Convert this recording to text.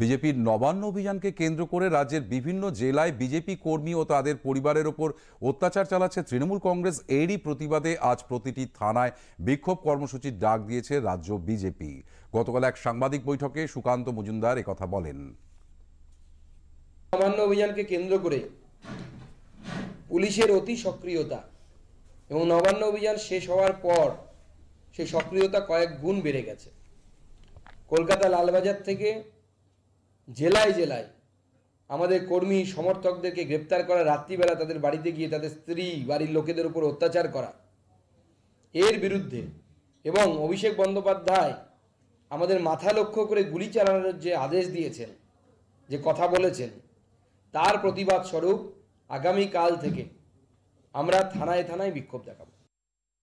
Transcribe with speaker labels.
Speaker 1: বিজেপির নবান্ন অভিযানকে কেন্দ্র করে রাজ্যের বিভিন্ন জেলায় বিজেপি কর্মী ও তাদের পরিবারের ওপর অত্যাচার চালাচ্ছে তৃণমূল কংগ্রেস এরই প্রতিবাদে আজ প্রতিটি থানায় বিক্ষোভ কর্মসূচির ডাক দিয়েছে রাজ্য বিজেপি গতকাল এক সাংবাদিক বৈঠকে সুকান্ত মজুমদার কথা বলেন
Speaker 2: নবান্ন অভিযানকে কেন্দ্র করে পুলিশের অতি সক্রিয়তা এবং নবান্ন অভিযান শেষ হওয়ার পর সেই সক্রিয়তা কয়েক গুণ বেড়ে গেছে কলকাতা লালবাজার থেকে জেলায় জেলায় আমাদের কর্মী সমর্থকদেরকে গ্রেপ্তার করা রাত্রিবেলা তাদের বাড়িতে গিয়ে তাদের স্ত্রী বাড়ির লোকেদের উপর অত্যাচার করা এর বিরুদ্ধে এবং অভিষেক বন্দ্যোপাধ্যায় আমাদের মাথা লক্ষ্য করে গুলি চালানোর যে আদেশ দিয়েছেন যে কথা বলেছেন তার প্রতিবাদ স্বরূপ আগামীকাল থেকে আমরা থানায় থানায় বিক্ষোভ দেখাব